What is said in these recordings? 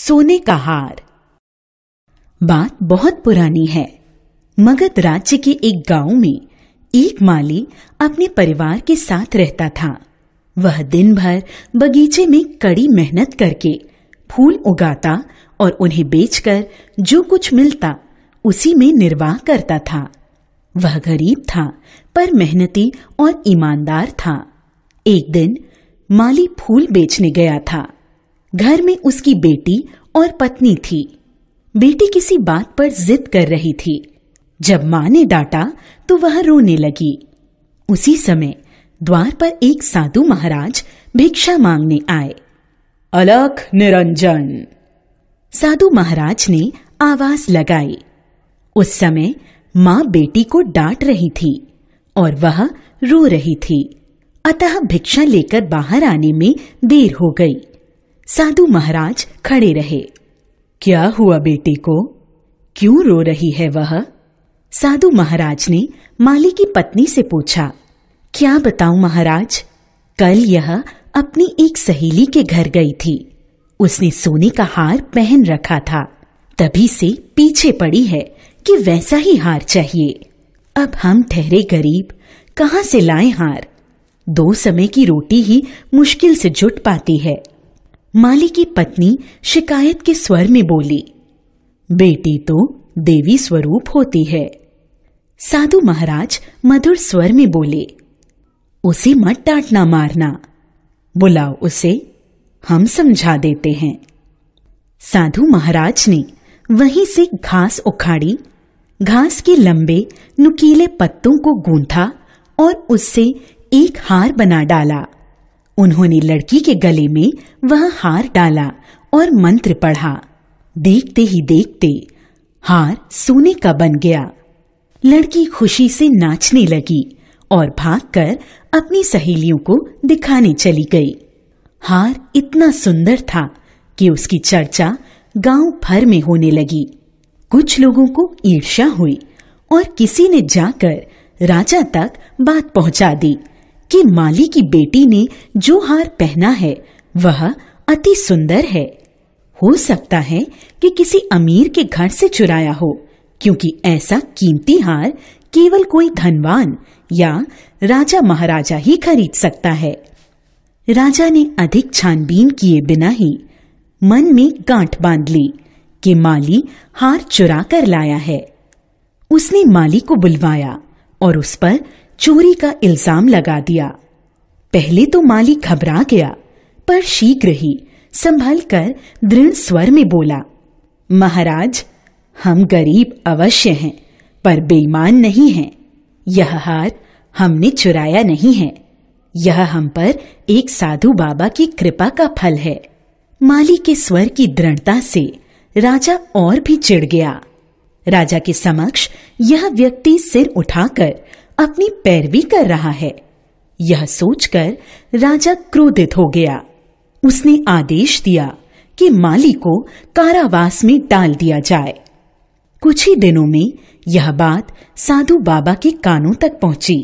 सोने का हार बात बहुत पुरानी है मगध राज्य के एक गांव में एक माली अपने परिवार के साथ रहता था वह दिन भर बगीचे में कड़ी मेहनत करके फूल उगाता और उन्हें बेचकर जो कुछ मिलता उसी में निर्वाह करता था वह गरीब था पर मेहनती और ईमानदार था एक दिन माली फूल बेचने गया था घर में उसकी बेटी और पत्नी थी बेटी किसी बात पर जिद कर रही थी जब माँ ने डांटा तो वह रोने लगी उसी समय द्वार पर एक साधु महाराज भिक्षा मांगने आए अलख निरंजन साधु महाराज ने आवाज लगाई उस समय माँ बेटी को डांट रही थी और वह रो रही थी अतः भिक्षा लेकर बाहर आने में देर हो गई साधु महाराज खड़े रहे क्या हुआ बेटे को क्यों रो रही है वह साधु महाराज ने माली की पत्नी से पूछा क्या बताऊं महाराज कल यह अपनी एक सहेली के घर गई थी उसने सोने का हार पहन रखा था तभी से पीछे पड़ी है कि वैसा ही हार चाहिए अब हम ठहरे गरीब कहाँ से लाए हार दो समय की रोटी ही मुश्किल से जुट पाती है माली की पत्नी शिकायत के स्वर में बोली बेटी तो देवी स्वरूप होती है साधु महाराज मधुर स्वर में बोले उसे मत डांटना मारना बुलाओ उसे हम समझा देते हैं साधु महाराज ने वहीं से घास उखाड़ी घास के लंबे नुकीले पत्तों को गूंथा और उससे एक हार बना डाला उन्होंने लड़की के गले में वह हार डाला और मंत्र पढ़ा देखते ही देखते हार सोने का बन गया लड़की खुशी से नाचने लगी और भागकर अपनी सहेलियों को दिखाने चली गई हार इतना सुंदर था कि उसकी चर्चा गांव भर में होने लगी कुछ लोगों को ईर्ष्या हुई और किसी ने जाकर राजा तक बात पहुंचा दी कि माली की बेटी ने जो हार पहना है वह अति सुंदर है हो सकता है कि किसी अमीर के घर से चुराया हो क्योंकि ऐसा कीमती हार केवल कोई धनवान या राजा महाराजा ही खरीद सकता है राजा ने अधिक छानबीन किए बिना ही मन में गांठ बांध ली कि माली हार चुरा कर लाया है उसने माली को बुलवाया और उस पर चोरी का इल्जाम लगा दिया पहले तो माली घबरा गया पर शीघ्र ही संभल कर दृढ़ स्वर में बोला महाराज हम गरीब अवश्य हैं पर बेईमान नहीं हैं यह हार हमने चुराया नहीं है यह हम पर एक साधु बाबा की कृपा का फल है माली के स्वर की दृढ़ता से राजा और भी चिढ़ गया राजा के समक्ष यह व्यक्ति सिर उठाकर अपनी पैरवी कर रहा है यह सोचकर राजा क्रोधित हो गया उसने आदेश दिया कि माली को कारावास में डाल दिया जाए कुछ ही दिनों में यह बात साधु बाबा के कानों तक पहुंची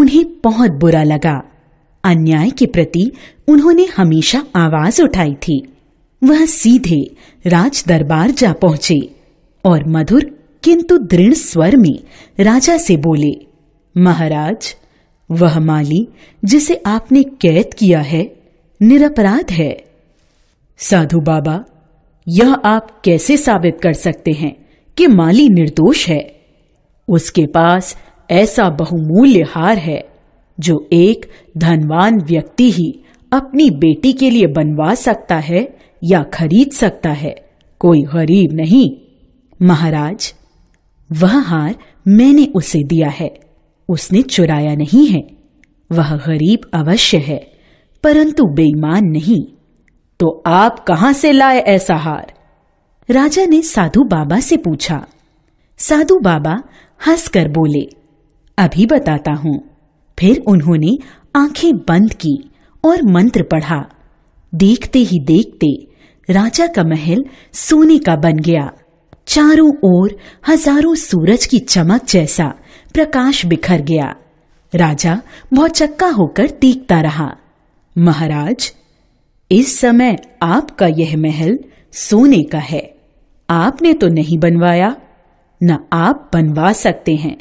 उन्हें बहुत बुरा लगा अन्याय के प्रति उन्होंने हमेशा आवाज उठाई थी वह सीधे राज दरबार जा पहुंचे और मधुर किंतु दृढ़ स्वर में राजा से बोले महाराज वह माली जिसे आपने कैद किया है निरपराध है साधु बाबा यह आप कैसे साबित कर सकते हैं कि माली निर्दोष है उसके पास ऐसा बहुमूल्य हार है जो एक धनवान व्यक्ति ही अपनी बेटी के लिए बनवा सकता है या खरीद सकता है कोई गरीब नहीं महाराज वह हार मैंने उसे दिया है उसने चुराया नहीं है वह गरीब अवश्य है परंतु बेईमान नहीं तो आप कहां से लाए ऐसा हार राजा ने साधु बाबा से पूछा साधु बाबा हंसकर बोले अभी बताता हूं फिर उन्होंने आंखें बंद की और मंत्र पढ़ा देखते ही देखते राजा का महल सोने का बन गया चारों ओर हजारों सूरज की चमक जैसा प्रकाश बिखर गया राजा भौचक्का होकर तीखता रहा महाराज इस समय आपका यह महल सोने का है आपने तो नहीं बनवाया न आप बनवा सकते हैं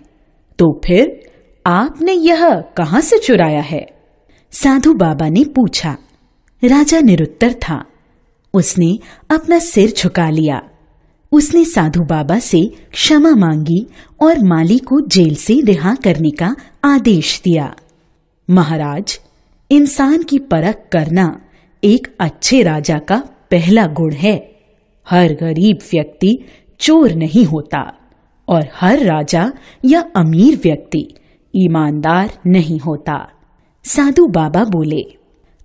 तो फिर आपने यह कहां से चुराया है साधु बाबा ने पूछा राजा निरुत्तर था उसने अपना सिर झुका लिया उसने साधु बाबा से क्षमा मांगी और माली को जेल से रिहा करने का आदेश दिया महाराज इंसान की परख करना एक अच्छे राजा का पहला गुण है हर गरीब व्यक्ति चोर नहीं होता और हर राजा या अमीर व्यक्ति ईमानदार नहीं होता साधु बाबा बोले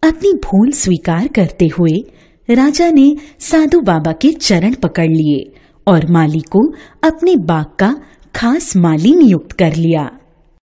अपनी भूल स्वीकार करते हुए राजा ने साधु बाबा के चरण पकड़ लिए और माली को अपने बाग का खास माली नियुक्त कर लिया